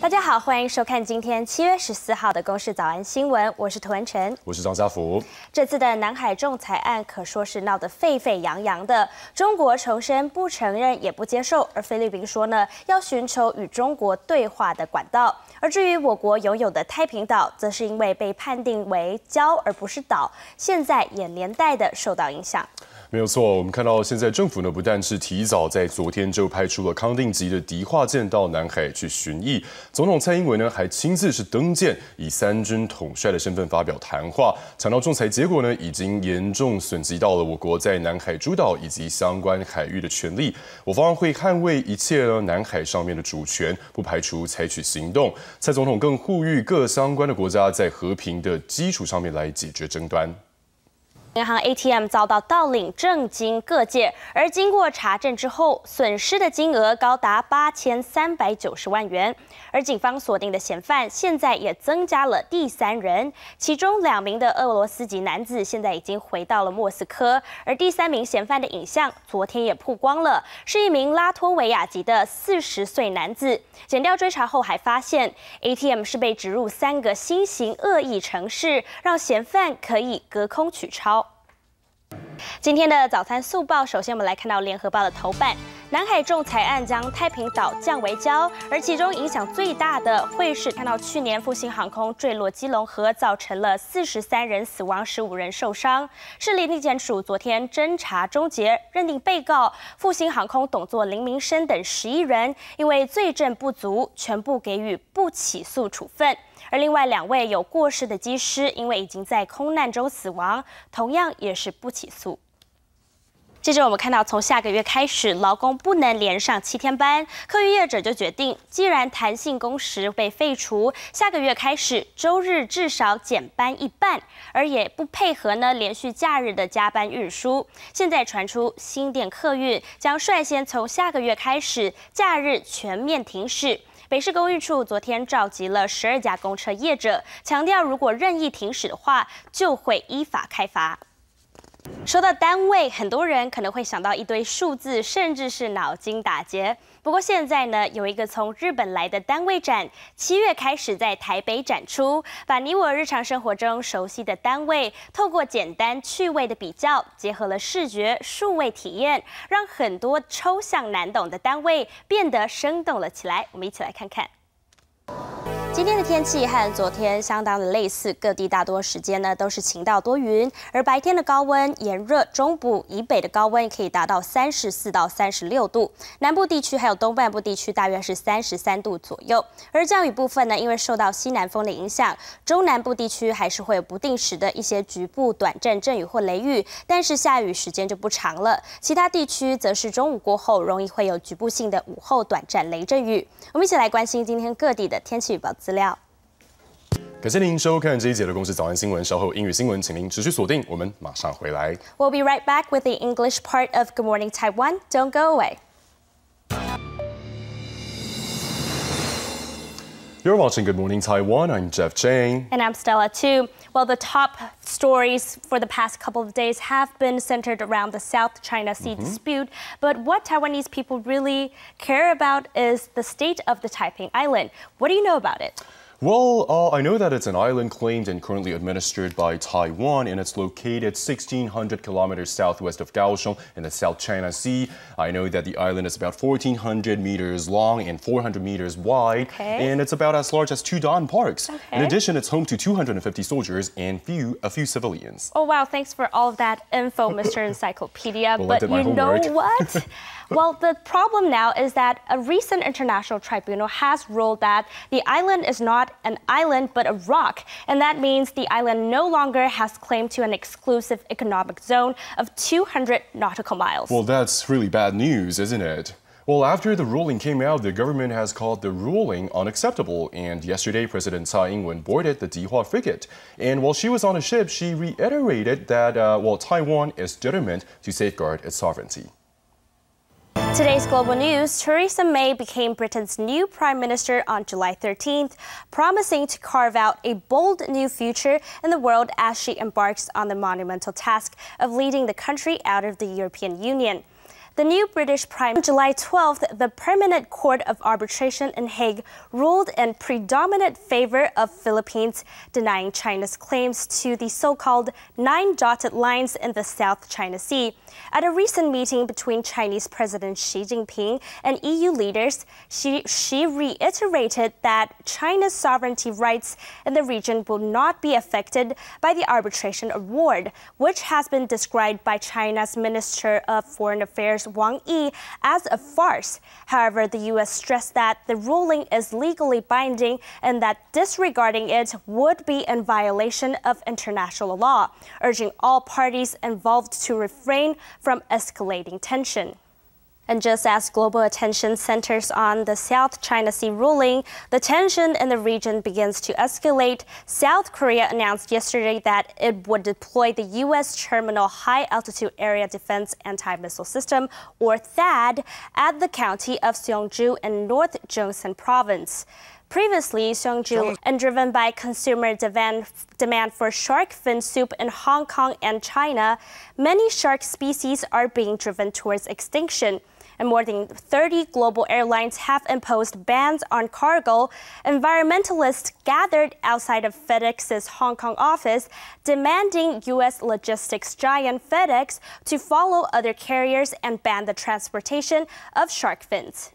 大家好，欢迎收看今天七月十四号的《公视早安新闻》，我是涂文成，我是张家福。这次的南海仲裁案可说是闹得沸沸扬扬的，中国重申不承认也不接受，而菲律宾说呢要寻求与中国对话的管道。而至于我国拥有的太平岛，则是因为被判定为礁而不是岛，现在也连带的受到影响。没有错，我们看到现在政府呢，不但是提早在昨天就派出了康定级的敌化舰到南海去巡弋，总统蔡英文呢还亲自是登舰，以三军统帅的身份发表谈话，强调仲裁结果呢已经严重损及到了我国在南海诸岛以及相关海域的权利，我方会捍卫一切呢南海上面的主权，不排除采取行动。蔡总统更呼吁各相关的国家在和平的基础上面来解决争端。银行 ATM 遭到盗领，震惊各界。而经过查证之后，损失的金额高达八千三百九十万元。而警方锁定的嫌犯现在也增加了第三人，其中两名的俄罗斯籍男子现在已经回到了莫斯科。而第三名嫌犯的影像昨天也曝光了，是一名拉脱维亚籍的四十岁男子。剪掉追查后还发现，ATM 是被植入三个新型恶意程式，让嫌犯可以隔空取钞。今天的早餐速报，首先我们来看到联合报的头版：南海仲裁案将太平岛降为礁，而其中影响最大的会是看到去年复兴航空坠落基隆河，造成了四十三人死亡，十五人受伤。市立地检署昨天侦查终结，认定被告复兴航空董座林明生等十一人因为罪证不足，全部给予不起诉处分。而另外两位有过失的机师，因为已经在空难中死亡，同样也是不起诉。接着我们看到，从下个月开始，劳工不能连上七天班，客运业者就决定，既然弹性工时被废除，下个月开始，周日至少减班一半，而也不配合呢连续假日的加班运输。现在传出新店客运将率先从下个月开始，假日全面停驶。北市公寓处昨天召集了十二家公车业者，强调如果任意停驶的话，就会依法开罚。说到单位，很多人可能会想到一堆数字，甚至是脑筋打结。不过现在呢，有一个从日本来的单位展，七月开始在台北展出，把你我日常生活中熟悉的单位，透过简单趣味的比较，结合了视觉数位体验，让很多抽象难懂的单位变得生动了起来。我们一起来看看。今天的天气和昨天相当的类似，各地大多时间呢都是晴到多云，而白天的高温炎热，中部以北的高温可以达到三十四到三十六度，南部地区还有东半部地区大约是三十三度左右。而降雨部分呢，因为受到西南风的影响，中南部地区还是会有不定时的一些局部短暂阵雨或雷雨，但是下雨时间就不长了。其他地区则是中午过后容易会有局部性的午后短暂雷阵雨。我们一起来关心今天各地的天气预报。资料。感谢您收看这一节的《公司早安新闻》，稍后英语新闻，请您持续锁定，我们马上回来。We'll be right back with the English part of Good Morning Taiwan. Don't go away. You're watching Good Morning Taiwan. I'm Jeff Chang. And I'm Stella too. Well, the top stories for the past couple of days have been centered around the South China Sea mm -hmm. dispute. But what Taiwanese people really care about is the state of the Taiping Island. What do you know about it? Well, uh, I know that it's an island claimed and currently administered by Taiwan, and it's located 1,600 kilometers southwest of Kaohsiung in the South China Sea. I know that the island is about 1,400 meters long and 400 meters wide, okay. and it's about as large as two Don parks. Okay. In addition, it's home to 250 soldiers and few a few civilians. Oh wow! Thanks for all of that info, Mr. Encyclopedia. well, but you know what? well, the problem now is that a recent international tribunal has ruled that the island is not an island but a rock, and that means the island no longer has claim to an exclusive economic zone of 200 nautical miles. Well, that's really bad news, isn't it? Well, after the ruling came out, the government has called the ruling unacceptable. And yesterday, President Tsai Ing-wen boarded the Dihua frigate. And while she was on the ship, she reiterated that, uh, well, Taiwan is determined to safeguard its sovereignty. Today's Global News, Theresa May became Britain's new Prime Minister on July 13th, promising to carve out a bold new future in the world as she embarks on the monumental task of leading the country out of the European Union. The new British Prime on July 12th, the Permanent Court of Arbitration in Hague ruled in predominant favor of Philippines, denying China's claims to the so-called nine dotted lines in the South China Sea. At a recent meeting between Chinese President Xi Jinping and EU leaders, she, she reiterated that China's sovereignty rights in the region will not be affected by the arbitration award, which has been described by China's Minister of Foreign Affairs Wang Yi as a farce. However, the U.S. stressed that the ruling is legally binding and that disregarding it would be in violation of international law, urging all parties involved to refrain from escalating tension. And just as global attention centers on the South China Sea ruling, the tension in the region begins to escalate. South Korea announced yesterday that it would deploy the U.S. Terminal High Altitude Area Defense Anti Missile System, or THAAD, at the county of Seongju in North Johnson Province. Previously, Seongju, and driven by consumer demand for shark fin soup in Hong Kong and China, many shark species are being driven towards extinction and more than 30 global airlines have imposed bans on cargo, environmentalists gathered outside of FedEx's Hong Kong office demanding U.S. logistics giant FedEx to follow other carriers and ban the transportation of shark fins.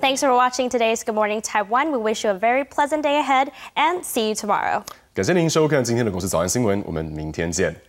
Thanks for watching today's Good Morning Taiwan. We wish you a very pleasant day ahead and see you tomorrow. 感谢您收看今天的《公司早安新闻》，我们明天见。